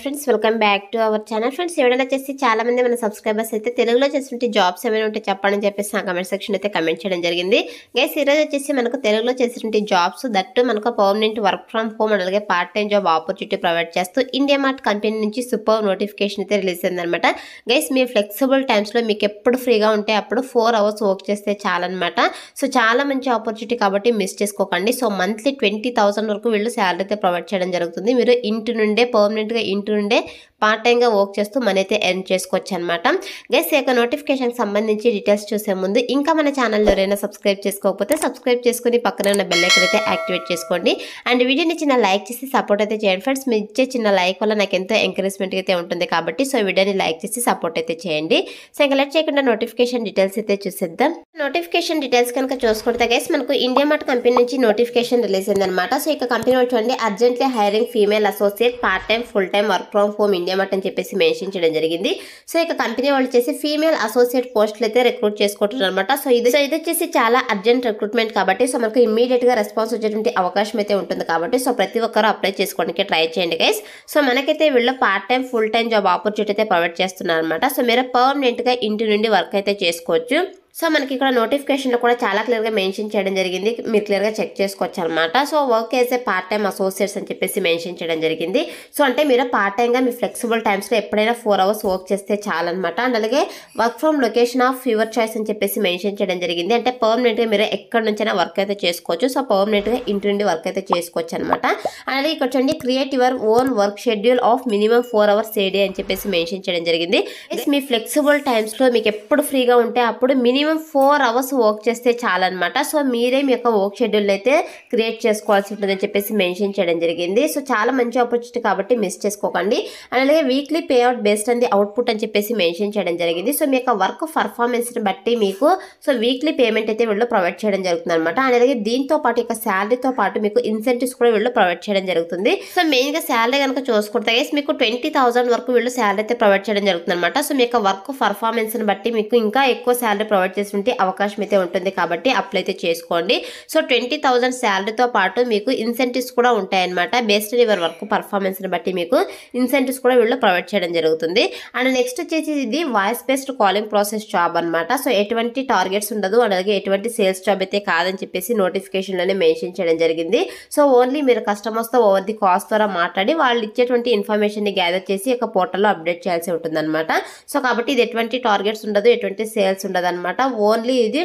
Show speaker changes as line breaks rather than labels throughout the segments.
friends welcome back to our channel friends ఎవరైనా వచ్చేసి చాలామంది మన సబ్స్క్రైబర్స్ అయితే తెలుగులో చేసినట్టు జాబ్స్ ఏమైనా ఉంటే చెప్పాలని చెప్పేసి నా కమెంట్ సెక్షన్ అయితే కమెంట్ చేయడం జరిగింది గైస్ ఈరోజు వచ్చేసి మనకు తెలుగులో చేసినటువంటి జాబ్స్ దట్టు మనకు పర్మనెంట్ వర్క్ ఫ్రమ్ హోమ్ అలాగే part time job opportunity provide చేస్తూ ఇండియా మార్ట్ కంపెనీ నుంచి సూపర్ నోటిఫికేషన్ అయితే రిలీజ్ అయిందనమాట గైస్ మీ ఫ్లెక్సిబుల్ టైమ్స్లో మీకు ఎప్పుడు ఫ్రీగా ఉంటే అప్పుడు ఫోర్ అవర్స్ వర్క్ చేస్తే చాలన్నమాట సో చాలా మంచి ఆపర్చునిటీ కాబట్టి మిస్ చేసుకోకండి సో మంత్లీ ట్వంటీ వరకు వీళ్ళు శాలరీ అయితే ప్రొవైడ్ చేయడం జరుగుతుంది మీరు ఇంటి నుండే పర్మనెంట్గా ఇంటి ఉంటుండే పార్ట్ టైంగా వర్క్ చేస్తూ మనీ అయితే ఎర్న్ చేసుకోవచ్చు అనమాట గైస్ యొక్క నోటిఫికేషన్కి సంబంధించి డీటెయిల్స్ చూసే ముందు ఇంకా మన ఛానల్లో ఎవరైనా సబ్స్క్రైబ్ చేసుకోకపోతే సబ్స్క్రైబ్ చేసుకుని పక్కన ఉన్న బెల్లైకన్ అయితే యాక్టివేట్ చేసుకోండి అండ్ వీడియోని చిన్న లైక్ చేసి సపోర్ట్ అయితే చేయండి ఫ్రెండ్స్ మీ ఇచ్చే చిన్న లైక్ వల్ల నాకు ఎంతో ఎంకరేజ్మెంట్ అయితే ఉంటుంది కాబట్టి సో వీడియోని లైక్ చేసి సపోర్ట్ అయితే చేయండి సో ఇంకా లెట్ చేయకుండా నోటిఫికేషన్ డీటెయిల్స్ అయితే చూసేద్దాం నోటిఫికేషన్ డీటెయిల్స్ కనుక చూసుకుంటే గైస్ మనకు ఇండియా మార్ట్ కంపెనీ నుంచి నోటిఫికేషన్ రిలీజ్ అనమాట సో ఇక కంపెనీ వచ్చి urgently hiring female associate part time full time work from home India అని చెప్పేసి మెన్షన్ చేయడం జరిగింది సో ఇక కంపెనీ వాళ్ళు చేసి ఫీమేల్ అసోసియేట్ పోస్టులు అయితే రిక్రూట్ చేసుకుంటున్నారు అనమాట సో ఇది సో ఇది వచ్చేసి చాలా అర్జెంట్ రిక్రూట్మెంట్ కాబట్టి సో మనకు ఇమీడియట్ గా రెస్పాన్స్ వచ్చేటువంటి అవకాశం అయితే ఉంటుంది కాబట్టి సో ప్రతి ఒక్కరూ అప్లై చేసుకోవడానికి ట్రై చేయండి గైస్ సో మనకైతే వీళ్ళు part time full time job opportunity అయితే ప్రొవైడ్ చేస్తున్నారు అనమాట సో మీరు పర్మనెంట్గా ఇంటి నుండి వర్క్ అయితే చేసుకోవచ్చు సో మనకి ఇక్కడ నోటిఫికేషన్లో కూడా చాలా క్లియర్గా మెన్షన్ చేయడం జరిగింది మీరు క్లియర్గా చెక్ చేసుకోవచ్చు అనమాట so work as a part time associates అని చెప్పేసి మెన్షన్ చేయడం జరిగింది సో అంటే మీరు పార్ట్ టైంగా మీ ఫ్లెక్సిబుల్ టైమ్స్లో ఎప్పుడైనా ఫోర్ అవర్స్ వర్క్ చేస్తే చాలన్నమాట అండ్ అలాగే work from location of your choice అని చెప్పేసి మెన్షన్ చేయడం జరిగింది అంటే పర్మనెంట్గా మీరు ఎక్కడి నుంచైనా వర్క్ అయితే చేసుకోవచ్చు సో పర్మనెంట్గా ఇంటి నుండి వర్క్ అయితే చేసుకోవచ్చు అనమాట అలాగే ఇక్కడ చూడండి create your own work schedule of minimum four hours a day అని చెప్పేసి మెన్షన్ చేయడం జరిగింది మీ ఫ్లెక్సిబుల్ టైమ్స్లో మీకు ఎప్పుడు ఫ్రీగా ఉంటే అప్పుడు minimum minimum four hours work చేస్తే చాలన్నమాట సో మీరే మీ యొక్క వర్క్ షెడ్యూల్ అయితే క్రియేట్ చేసుకోవాల్సి ఉంటుందని చెప్పేసి మెన్షన్ చేయడం జరిగింది సో చాలా మంచి ఆపర్చునిటీ కాబట్టి మిస్ చేసుకోకండి అండ్ అలాగే వీక్లీ పే అవుట్ బేస్డ్ అంది అవుట్పుట్ అని చెప్పేసి మెన్షన్ చేయడం జరిగింది సో మీ యొక్క వర్క్ పర్ఫార్మెన్స్ని బట్టి మీకు సో వీక్లీ పేమెంట్ అయితే వీళ్ళు ప్రొవైడ్ చేయడం జరుగుతుంది అనమాట అండ్ అలాగే దీంతో పాటు యొక్క శాలరీతో పాటు మీకు ఇన్సెంటివ్స్ కూడా వీళ్ళు ప్రొవైడ్ చేయడం జరుగుతుంది సో మెయిన్గా శాలరీ కనుక చూసుకుంటే మీకు ట్వంటీ థౌసండ్ వరకు వీళ్ళు శాలరీ అయితే ప్రొవైడ్ చేయడం జరుగుతుంది అనమాట సో మీ యొక్క వర్క్ పర్ఫార్మెన్స్ని బట్టి మీకు ఇంకా ఎక్కువ శాలరీ ప్రొవైడ్ ఉంటే అవకాశం అయితే ఉంటుంది కాబట్టి అప్లై అయితే చేసుకోండి సో ట్వంటీ థౌజండ్ శాలరీతో పాటు మీకు ఇన్సెంటివ్స్ కూడా ఉంటాయన్నమాట బేస్డ్ లివర్ వర్క్ పర్ఫార్మెన్స్ని బట్టి మీకు ఇన్సెంటివ్స్ కూడా వీళ్ళు ప్రొవైడ్ చేయడం జరుగుతుంది అండ్ నెక్స్ట్ వచ్చేసి ఇది voice based calling process job అనమాట సో ఎటువంటి టార్గెట్స్ ఉండదు అలాగే ఎటువంటి సేల్స్ జాబ్ అయితే కాదని చెప్పేసి నోటిఫికేషన్లోనే మెన్షన్ చేయడం జరిగింది సో ఓన్లీ మీరు కస్టమర్స్తో ఓవర్ ది కాస్ట్ ద్వారా మాట్లాడి వాళ్ళు ఇచ్చేటువంటి ఇన్ఫర్మేషన్ని గ్యాదర్ చేసి ఒక పోర్టల్లో అప్డేట్ చేయాల్సి ఉంటుంది సో కాబట్టి ఇది ఎటువంటి టార్గెట్స్ ఉండదు ఎటువంటి సేల్స్ ఉండదు అనమాట ఓన్లీ ఇది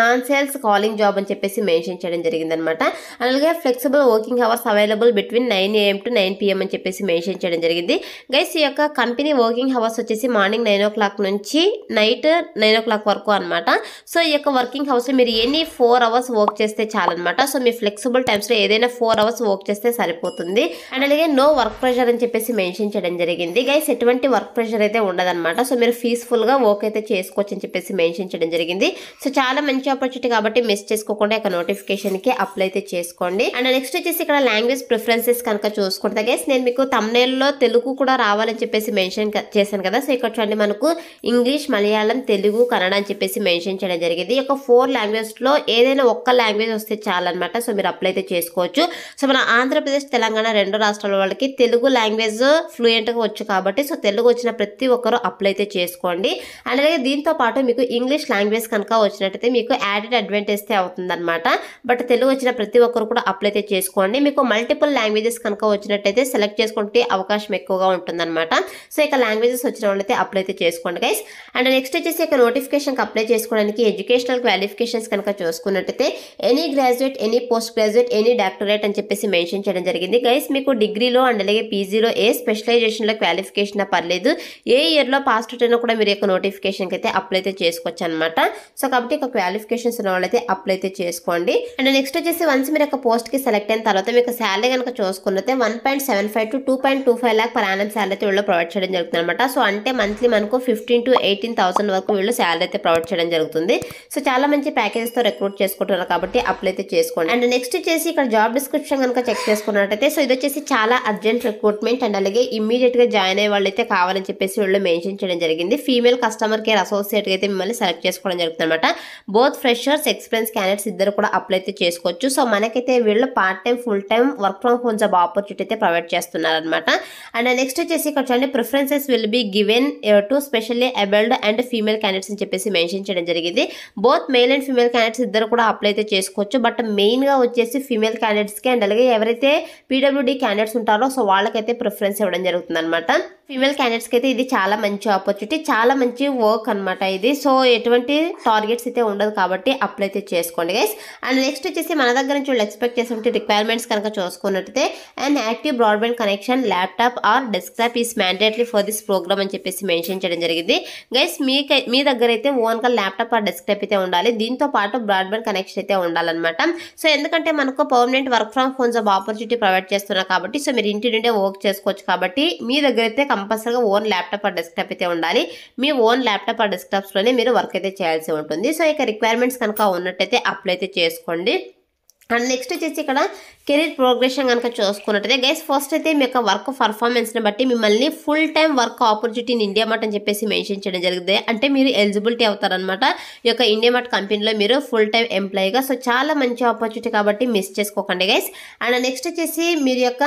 నాన్ సేల్స్ కాలింగ్ జాబ్ అని చెప్పేసి మెన్షన్ చేయడం జరిగిందనమాట అలాగే flexible working hours available between nine AM to nine PM అని చెప్పేసి మెన్షన్ చేయడం జరిగింది గైస్ ఈ యొక్క కంపెనీ వర్కింగ్ అవర్స్ వచ్చేసి మార్నింగ్ నైన్ ఓ క్లాక్ నుంచి నైట్ నైన్ ఓ క్లాక్ వరకు అనమాట సో ఈ యొక్క వర్కింగ్ అవర్స్లో మీరు ఎనీ ఫోర్ అవర్స్ వర్క్ చేస్తే చాలన్నమాట సో మీ ఫ్లెక్సిబుల్ టైమ్స్లో ఏదైనా ఫోర్ అవర్స్ వర్క్ చేస్తే సరిపోతుంది అండ్ అలాగే నో వర్క్ ప్రెషర్ అని చెప్పేసి మెన్షన్ చేయడం జరిగింది గైస్ ఎటువంటి వర్క్ ప్రెషర్ అయితే ఉండదు సో మీరు పీస్ఫుల్గా వర్క్ అయితే చేసుకోవచ్చు అని చెప్పేసి మెన్షన్ చేయడం జరిగింది సో చాలా మంచి మంచి ఆపర్చునిటీ కాబట్టి మిస్ చేసుకోకుండా ఇక నోటిఫికేషన్ కి అప్లై అయితే చేసుకోండి అండ్ నెక్స్ట్ వచ్చేసి ఇక్కడ లాంగ్వేజ్ ప్రిఫరెన్సెస్ కనుక చూసుకుంటే గైస్ నేను మీకు తమ్నేల్లో తెలుగు కూడా రావాలని చెప్పేసి మెన్షన్ చేశాను కదా సో ఇక్కడ చూడండి మనకు ఇంగ్లీష్ మలయాళం తెలుగు కన్నడ అని చెప్పేసి మెన్షన్ చేయడం జరిగింది ఒక ఫోర్ లాంగ్వేజ్లో ఏదైనా ఒక్క లాంగ్వేజ్ వస్తే చాలన్నమాట సో మీరు అప్లై అయితే చేసుకోవచ్చు సో మన ఆంధ్రప్రదేశ్ తెలంగాణ రెండు రాష్ట్రాల వాళ్ళకి తెలుగు లాంగ్వేజ్ గా వచ్చు కాబట్టి సో తెలుగు వచ్చిన ప్రతి ఒక్కరు అప్లై అయితే చేసుకోండి అండ్ అలాగే దీంతో పాటు మీకు ఇంగ్లీష్ లాంగ్వేజ్ కనుక వచ్చినట్టయితే మీకు మీకు యాడెడ్ అడ్వాంటేజ్ అవుతుందన్నమాట బట్ తెలుగు వచ్చిన ప్రతి ఒక్కరు కూడా అప్లై చేసుకోండి మీకు మల్టిపుల్ లాంగ్వేజెస్ కనుక వచ్చినట్టయితే సెలెక్ట్ చేసుకుంటే అవకాశం ఎక్కువగా ఉంటుందన్నమాట సో ఇక లాంగ్వేజెస్ వచ్చిన వాళ్ళైతే అప్లై అయితే చేసుకోండి గైస్ అండ్ నెక్స్ట్ వచ్చేసి ఇక నోటిఫికేషన్కి అప్లై చేసుకోవడానికి ఎడ్యుకేషనల్ క్వాలిఫికేషన్స్ కనుక చూసుకున్నట్టయితే any graduate any post graduate any doctorate అని చెప్పేసి మెన్షన్ చేయడం జరిగింది గైస్ మీకు డిగ్రీలో అండ్ అలాగే పీజీలో ఏ స్పెషలైజేషన్లో క్వాలిఫికేషన్ పర్లేదు ఏ ఇయర్లో పాస్ట్ అవుట్ అయినా కూడా మీరు యొక్క నోటిఫికేషన్కి అయితే అప్లై అయితే చేసుకోవచ్చు అనమాట సో కాబట్టి ఇక క్వాలి క్వాలిఫికేషన్స్ ఉన్న వాళ్ళైతే అప్లై అయితే చేసుకోండి అండ్ నెక్స్ట్ వచ్చేసి వన్స్ మీరు ఒక పోస్ట్ కి సెలెక్ట్ అయిన తర్వాత మీకు శాలరీ కనుక చూసుకున్నైతే one point seven five to two point two five lakh per annum salary అయితే వీళ్ళు ప్రొవైడ్ చేయడం జరుగుతుంది అనమాట సో అంటే మంత్లీ మనకు ఫిఫ్టీన్ టు ఎయిటీన్ థౌసండ్ వరకు వీళ్ళు శాలరీ అయితే ప్రొవైడ్ చేయడం జరుగుతుంది సో చాలా మంచి ప్యాకేజెస్ తో రిక్రూట్ చేసుకుంటున్నారు కాబట్టి అప్లై అయితే చేసుకోండి అండ్ నెక్స్ట్ వచ్చేసి ఇక్కడ జాబ్ డిస్క్రిప్షన్ కనుక చెక్ చేసుకున్నట్టయితే సో ఇది వచ్చేసి చాలా అర్జెంట్ రిక్రూట్మెంట్ అండ్ అలాగే గా జాయిన్ అయ్యే వాళ్ళు అయితే కావాలని చెప్పేసి వీళ్ళు మెన్షన్ చేయడం జరిగింది ఫీమేల్ కస్టమర్ కేర్ అసోసియేట్గా అయితే మిమ్మల్ని సెలెక్ట్ చేసుకోవడం జరుగుతుంది అనమాట బోత్ ఫ్రెషర్స్ ఎక్స్పీరియన్స్ క్యాండిడేట్స్ ఇద్దరు కూడా అప్లై అయితే చేసుకోవచ్చు సో మనకైతే వీళ్ళు part time full time work from home job opportunity అయితే ప్రొవైడ్ చేస్తున్నారనమాట అండ్ నెక్స్ట్ వచ్చేసి ఇక్కడ చూడండి preferences will be given to specially abled and female candidates అని చెప్పేసి మెన్షన్ చేయడం జరిగింది both male and female candidates ఇద్దరు కూడా అప్లై అయితే చేసుకోవచ్చు బట్ మెయిన్గా వచ్చేసి ఫీమేల్ క్యాండిడేట్స్కి అండ్ అలాగే ఎవరైతే పీడబ్ల్యూడీ క్యాండిడేట్స్ ఉంటారో సో వాళ్ళకైతే ప్రిఫరెన్స్ ఇవ్వడం అనమాట ఫీమేల్ క్యాండిడేట్స్కి అయితే ఇది చాలా మంచి ఆపర్చునిటీ చాలా మంచి వర్క్ అనమాట ఇది సో ఎటువంటి టార్గెట్స్ అయితే ఉండదు కాబట్టి అప్లై అయితే చేసుకోండి గైస్ అండ్ నెక్స్ట్ వచ్చేసి మన దగ్గర నుంచి వాళ్ళు ఎక్స్పెక్ట్ చేసే రిక్వైర్మెంట్స్ కనుక చూసుకున్నట్టయితే and active broadband connection laptop or desktop is mandatory for this programme అని చెప్పేసి మెన్షన్ చేయడం జరిగింది గైస్ మీకై మీ దగ్గర అయితే ఓన్గా ల్యాప్టాప్ ఆర్ డెస్క్టాప్ అయితే ఉండాలి దీంతో పాటు బ్రాడ్బ్యాండ్ కనెక్షన్ అయితే ఉండాలన్నమాట సో ఎందుకంటే మనకు permanent work from home of opportunity provide చేస్తున్నారు కాబట్టి సో మీరు ఇంటి నుండే వర్క్ చేసుకోవచ్చు కాబట్టి మీ దగ్గర అయితే కంపల్సరీగా ఓన్ ల్యాప్టాప్ ఆ డెస్క్టాప్ అయితే ఉండాలి మీ ఓన్ ల్యాప్టాప్ ఆ డెస్క్టాప్స్లోనే మీరు వర్క్ అయితే చేయాల్సి ఉంటుంది సో ఇక రిక్వైర్మెంట్స్ కనుక ఉన్నట్టయితే అప్లై అయితే చేసుకోండి అండ్ నెక్స్ట్ వచ్చేసి ఇక్కడ కెరీర్ ప్రోగ్రెషన్ కనుక చూసుకున్నట్టయితే గైస్ ఫస్ట్ అయితే మీ యొక్క వర్క్ పర్ఫార్మెన్స్ని బట్టి మిమ్మల్ని full time work opportunity in India Mart అని చెప్పేసి మెన్షన్ చేయడం జరిగింది అంటే మీరు ఎలిజిబిలిటీ అవుతారనమాట ఈ యొక్క ఇండియా మార్ట్ కంపెనీలో మీరు ఫుల్ టైం ఎంప్లాయీగా సో చాలా మంచి ఆపర్చునిటీ కాబట్టి మిస్ చేసుకోకండి గైస్ అండ్ నెక్స్ట్ వచ్చేసి మీరు యొక్క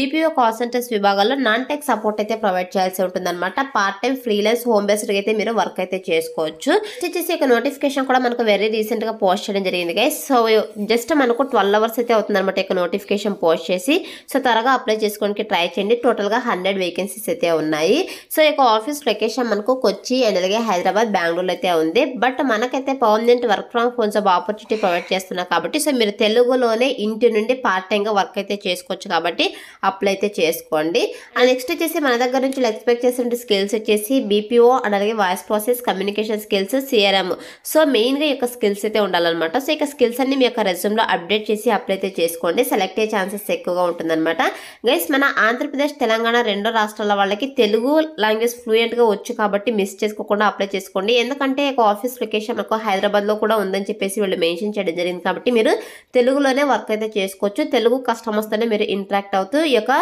బీపీఓ కాల్ సెంటర్స్ విభాగాల్లో నాన్ టెక్ సపోర్ట్ అయితే ప్రొవైడ్ చేయాల్సి ఉంటుంది అనమాట పార్ట్ టైం ఫ్రీలాన్స్ హోమ్ బేస్డ్గా అయితే మీరు వర్క్ అయితే చేసుకోవచ్చు నెక్స్ట్ వచ్చేసి ఒక నోటిఫికేషన్ కూడా మనకు వెరీ రీసెంట్గా పోస్ట్ చేయడం జరిగింది గైస్ సో జస్ట్ మనకు ట్వెల్వ్ అవర్స్ అయితే అవుతుంది అనమాట నోటిఫికేషన్ పోస్ట్ చేసి సో త్వరగా అప్లై చేసుకోవడానికి ట్రై చేయండి టోటల్గా హండ్రెడ్ వేకెన్సీస్ అయితే ఉన్నాయి సో ఈ యొక్క ఆఫీస్ లొకేషన్ మనకు కొచ్చి అండ్ అలాగే హైదరాబాద్ బెంగళూరు అయితే ఉంది బట్ మనకైతే permanent work from home job opportunity provide చేస్తున్నాం కాబట్టి సో మీరు తెలుగులోనే ఇంటి నుండి పార్ట్ టైంగా వర్క్ అయితే చేసుకోవచ్చు కాబట్టి అప్లై అయితే చేసుకోండి నెక్స్ట్ వచ్చేసి మన దగ్గర నుంచి ఎక్స్పెక్ట్ చేసే స్కిల్స్ వచ్చేసి బీపీఓ అండ్ అలాగే voice process communication skills CRM so మెయిన్గా యొక్క స్కిల్స్ అయితే ఉండాలన్నమాట సో ఇక స్కిల్స్ అన్ని మీ యొక్క రెజ్యూమ్లో అప్డేట్ చేసి అప్లై అయితే చేసుకోండి సెలెక్ట్ అయ్యే ఛాన్సెస్ ఎక్కువగా ఉంటుందన్నమాట గైస్ మన ఆంధ్రప్రదేశ్ తెలంగాణ రెండో రాష్ట్రాల వాళ్ళకి తెలుగు లాంగ్వేజ్ ఫ్లూయెంట్గా వచ్చు కాబట్టి మిస్ చేసుకోకుండా అప్లై చేసుకోండి ఎందుకంటే ఒక ఆఫీస్ లొకేషన్ మనకు హైదరాబాద్లో కూడా ఉందని చెప్పేసి వీళ్ళు మెన్షన్ చేయడం జరిగింది కాబట్టి మీరు తెలుగులోనే వర్క్ అయితే చేసుకోవచ్చు తెలుగు కస్టమర్స్తోనే మీరు ఇంటరాక్ట్ అవుతూ ఈ యొక్క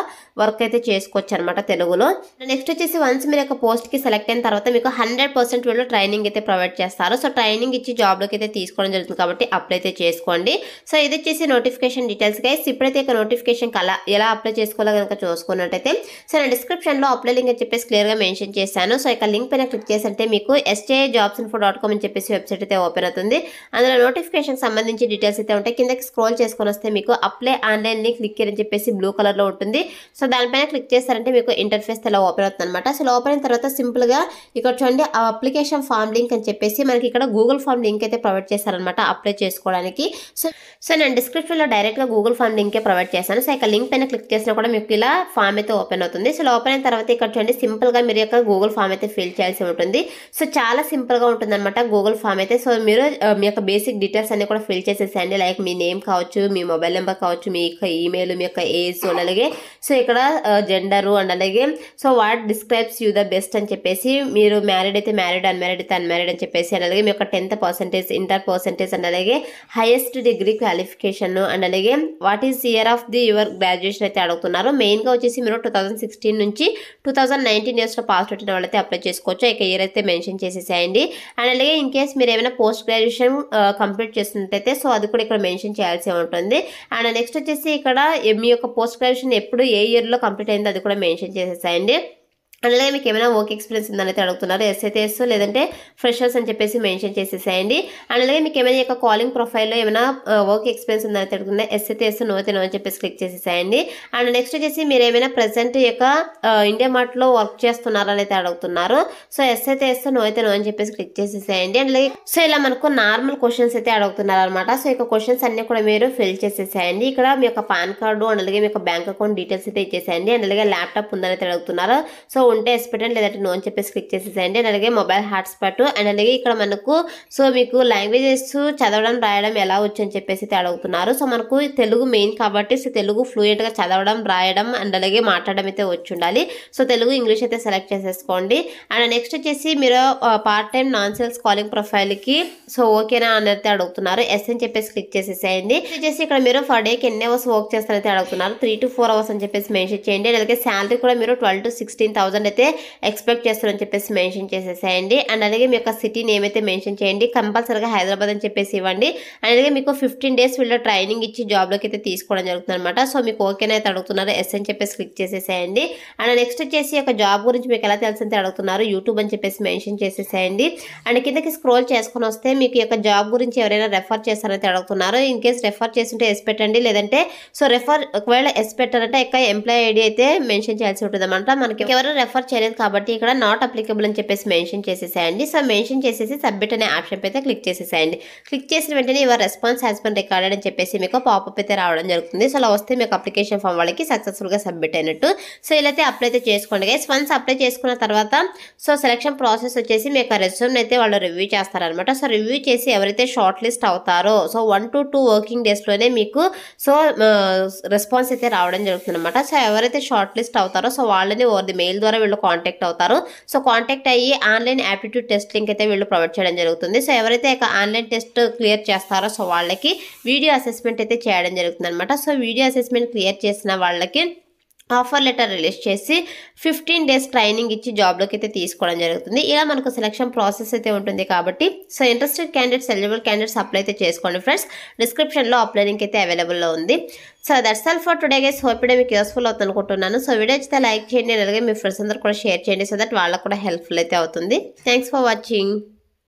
వర్క్ అయితే చేసుకోవచ్చు అనమాట తెలుగులో నెక్స్ట్ వచ్చేసి వన్స్ మీరు యొక్క పోస్ట్కి సెలెక్ట్ అయిన తర్వాత మీకు హండ్రెడ్ పర్సెంట్ వీళ్ళు ట్రైనింగ్ అయితే ప్రొవైడ్ చేస్తారు సో ట్రైనింగ్ ఇచ్చి జాబ్లోకి అయితే తీసుకోవడం జరుగుతుంది కాబట్టి అప్లై అయితే చేసుకోండి సో ఇది వచ్చేసి నోటిఫికేషన్ డీటెయిల్స్గా గైస్ ఇప్పుడైతే ఇక నోటిఫికేషన్ అలా ఎలా అప్లై చేసుకోవాలో కనుక చూసుకున్నట్టయితే సో నా డిస్క్రిప్షన్లో అప్లై లింక్ అని చెప్పేసి క్లియర్గా మెన్షన్ చేశాను సో ఇక లింక్ పైన క్లిక్ చేసినట్టే మీకు SJI jobs info dot com అని చెప్పేసి వెబ్సైట్ అయితే ఓపెన్ అవుతుంది అందులో నోటిఫికేషన్ సంబంధించి డీటెయిల్స్ అయితే ఉంటాయి కిందకి స్క్రోల్ చేసుకొని వస్తే మీకు అప్లై ఆన్లైన్ లింక్ క్లిక్ అని చెప్పేసి బ్లూ కలర్లో ఉంటుంది సో దానిపైన క్లిక్ చేస్తారంటే మీకు ఇంటర్ఫేస్ ఇలా ఓపెన్ అవుతుంది అనమాట సో ఓపెన్ అయిన తర్వాత సింపుల్గా ఇక్కడ చూడండి ఆ అప్లికేషన్ ఫామ్ లింక్ అని చెప్పేసి మనకి ఇక్కడ గూగుల్ ఫామ్ లింక్ అయితే ప్రొవైడ్ చేస్తారనమాట అప్లై చేసుకోవడానికి సో సో నేను డిస్క్రిప్షన్లో డైరెక్ట్గా గూగుల్ ఫామ్ లింకే ప్రొవైడ్ చేశాను సో ఇక్కడ లింక్ పైన క్లిక్ చేసినా కూడా మీకు ఇలా ఫామ్ అయితే ఓపెన్ అవుతుంది సో ఓపెన్ అయిన తర్వాత ఇక్కడ చూడండి సింపుల్గా మీరు యొక్క గూగుల్ ఫామ్ అయితే ఫిల్ చేయాల్సి ఉంటుంది సో చాలా సింపుల్గా ఉంటుందన్నమాట గూగుల్ ఫామ్ అయితే సో మీరు మీ యొక్క బేసిక్ డీటెయిల్స్ అన్ని కూడా ఫిల్ చేసేసేయండి లైక్ మీ నేమ్ కావచ్చు మీ మొబైల్ నెంబర్ కావచ్చు మీ యొక్క ఈమెయిల్ మీ యొక్క ఏజ్ అలాగే సో ఇక్కడ జెండరు అండ్ అలాగే so what describes you the best అని చెప్పేసి మీరు మ్యారీడ్ అయితే మ్యారీడ్ అన్మ్యారీడ్ అయితే అన్మ్యారీడ్ అని చెప్పేసి అండ్ అలాగే మీ యొక్క tenth percentage inter percentage and అలాగే హైయెస్ట్ డిగ్రీ క్వాలిఫికేషన్ అండ్ అలాగే what what is year of the your graduation అయితే అడుగుతున్నారు మెయిన్గా వచ్చేసి మీరు టూ థౌసండ్ సిక్స్టీన్ నుంచి టూ థౌసండ్ నైన్టీన్ ఇయర్స్లో పాస్ పెట్టిన వాళ్ళైతే అప్లై చేసుకోవచ్చు ఇక ఇయర్ అయితే మెన్షన్ చేసేసేయండి అండ్ అలాగే ఇన్ కేస్ మీరు ఏమైనా పోస్ట్ గ్రాడ్యుయేషన్ కంప్లీట్ చేసినట్టయితే సో అది కూడా ఇక్కడ మెన్షన్ చేయాల్సి ఉంటుంది అండ్ నెక్స్ట్ వచ్చేసి ఇక్కడ మీ e యొక్క పోస్ట్ గ్రాడ్యుయేషన్ ఎప్పుడు ఏ ఇయర్లో కంప్లీట్ అయిందో అది కూడా మెన్షన్ చేసేసేయండి అలాగే మీకు ఏమైనా వర్క్ ఎక్స్పీరియన్స్ ఉందనైతే అడుగుతున్నారు ఎస్ అయితే ఎస్ లేదంటే ఫ్రెషర్స్ అని చెప్పేసి మెన్షన్ చేసేసేయండి అండ్ అలాగే మీకు ఏమైనా యొక్క కాలింగ్ ప్రొఫైల్లో ఏమైనా వర్క్ ఎక్స్పీరియన్స్ ఉందనైతే అడుగుతున్నా ఎస్ అయితే ఎస్ నో అయితే నో అని చెప్పేసి క్లిక్ చేసేసేయండి అండ్ నెక్స్ట్ వచ్చేసి మీరు ఏమైనా ప్రజెంట్ యొక్క ఇండియా మార్ట్లో వర్క్ చేస్తున్నారని అయితే అడుగుతున్నారు సో ఎస్ అయితే ఎస్ నో అయితే నో అని చెప్పేసి క్లిక్ చేసేసేయండి అండ్ అలాగే సో ఇలా మనకు నార్మల్ క్వశ్చన్స్ అయితే అడుగుతున్నారు అనమాట సో ఇక క్వశ్చన్స్ అన్ని కూడా మీరు ఫిల్ చేసేసేయండి ఇక్కడ మీ యొక్క పాన్ కార్డు అండ్ అలాగే మీ యొక్క బ్యాంక్ అకౌంట్ డీటెయిల్స్ అయితే ఇచ్చేసేయండి అండ్ అలాగే ల్యాప్టాప్ ఉందని అయితే అడుగుతున్నారు సో ఉంటే ఎస్ లేదంటే నో అని చెప్పేసి క్లిక్ చేసేసేయండి అండ్ అలాగే మొబైల్ హాట్స్పాట్ అండ్ అలాగే ఇక్కడ మనకు సో మీకు లాంగ్వేజెస్ చదవడం రాయడం ఎలా వచ్చని చెప్పేసి అయితే అడుగుతున్నారు సో మనకు తెలుగు మెయిన్ కాబట్టి సో తెలుగు ఫ్లూయెంట్గా చదవడం రాయడం అండ్ అలాగే మాట్లాడడం అయితే వచ్చి ఉండాలి సో తెలుగు ఇంగ్లీష్ అయితే సెలెక్ట్ చేసేసుకోండి అండ్ నెక్స్ట్ వచ్చేసి మీరు part time non sales calling ప్రొఫైల్కి సో ఓకేనా అని అయితే అడుగుతున్నారు ఎస్ అని చెప్పేసి క్లిక్ చేసేసేయండి వచ్చేసి ఇక్కడ మీరు ఫర్ డేకి ఎన్ని అవర్స్ వర్క్ చేస్తారైతే అడుగుతున్నారు త్రీ టు ఫోర్ అవర్స్ అని చెప్పేసి మెన్షన్ చేయండి అలాగే శాలరీ కూడా మీరు twelve to sixteen thousand return అయితే ఎక్స్పెక్ట్ చేస్తారని చెప్పేసి మెన్షన్ చేసేసేయండి అండ్ అలాగే మీ యొక్క సిటీ నేమ్ అయితే మెన్షన్ చేయండి కంపల్సరీగా హైదరాబాద్ అని చెప్పేసి ఇవ్వండి అండ్ అలాగే మీకు ఫిఫ్టీన్ డేస్ వీళ్ళు ట్రైనింగ్ ఇచ్చి జాబ్లోకి అయితే తీసుకోవడం జరుగుతుంది అనమాట సో మీకు ఓకేనా అయితే అడుగుతున్నారు ఎస్ అని చెప్పేసి క్లిక్ చేసేసేయండి అండ్ నెక్స్ట్ వచ్చేసి ఒక జాబ్ గురించి మీకు ఎలా తెలిసింది అడుగుతున్నారు యూట్యూబ్ అని చెప్పేసి మెన్షన్ చేసేసేయండి అండ్ కిందకి స్క్రోల్ చేసుకుని వస్తే మీకు యొక్క జాబ్ గురించి ఎవరైనా రెఫర్ చేస్తారైతే అడుగుతున్నారు ఇన్ కేస్ రెఫర్ చేస్తుంటే ఎస్ పెట్టండి లేదంటే సో రెఫర్ ఒకవేళ ఎస్ పెట్టారంటే యొక్క ఎంప్లాయీ ఐడి అయితే మెన్షన్ చేయాల్సి ఉంటుంది అనమాట మనకి ఎవరైనా రెఫర్ చేయలేదు కాబట్టి ఇక్కడ నాట్ అప్లికబుల్ అని చెప్పేసి మెన్షన్ చేసేసేయండి సో మెన్షన్ చేసేసి సబ్మిట్ అనే ఆప్షన్ అయితే క్లిక్ చేసేసేయండి క్లిక్ చేసిన వెంటనే your response has been recorded అని చెప్పేసి మీకు పాపప్ అయితే రావడం జరుగుతుంది సో అలా వస్తే మీకు అప్లికేషన్ ఫామ్ వాళ్ళకి సక్సెస్ఫుల్గా సబ్మిట్ అయినట్టు సో ఇలా అయితే అప్లై అయితే చేసుకోండి గైస్ వన్స్ అప్లై చేసుకున్న తర్వాత సో సెలక్షన్ ప్రాసెస్ వచ్చేసి మీకు రెస్యూమ్ అయితే వాళ్ళు రివ్యూ చేస్తారనమాట సో రివ్యూ చేసి ఎవరైతే షార్ట్ లిస్ట్ అవుతారో so one to two working డేస్లోనే మీకు సో రెస్పాన్స్ uh, అయితే రావడం జరుగుతుంది అనమాట సో ఎవరైతే షార్ట్ లిస్ట్ అవుతారో సో వాళ్ళని ఓర్ది మెయిల్ ద్వారా ద్వారా వీళ్ళు కాంటాక్ట్ అవుతారు సో కాంటాక్ట్ అయ్యి ఆన్లైన్ యాప్టిట్యూడ్ టెస్ట్ లింక్ అయితే వీళ్ళు ప్రొవైడ్ చేయడం జరుగుతుంది సో ఎవరైతే ఆన్లైన్ టెస్ట్ క్లియర్ చేస్తారో సో వాళ్ళకి వీడియో అసెస్మెంట్ అయితే చేయడం జరుగుతుంది అనమాట సో వీడియో అసెస్మెంట్ క్లియర్ చేసిన వాళ్ళకి ఆఫర్ లెటర్ రిలీజ్ చేసి ఫిఫ్టీన్ డేస్ ట్రైనింగ్ ఇచ్చి జాబ్లోకి అయితే తీసుకోవడం జరుగుతుంది ఇలా మనకు సెలక్షన్ ప్రాసెస్ అయితే ఉంటుంది కాబట్టి so interested candidates eligible candidates apply అయితే చేసుకోండి ఫ్రెండ్స్ డిస్క్రిప్షన్లో అప్లై లింక్ అయితే అవైలబుల్లో ఉంది so that's all for today guys hope ఇడే మీకు యూస్ఫుల్ అవుతుంది అనుకుంటున్నాను సో వీడియో అయితే లైక్ చేయండి అలాగే మీ ఫ్రెండ్స్ అందరూ కూడా షేర్ చేయండి సో దట్ వాళ్ళకు కూడా హెల్ప్ఫుల్ అయితే అవుతుంది థ్యాంక్స్ ఫర్ వాచింగ్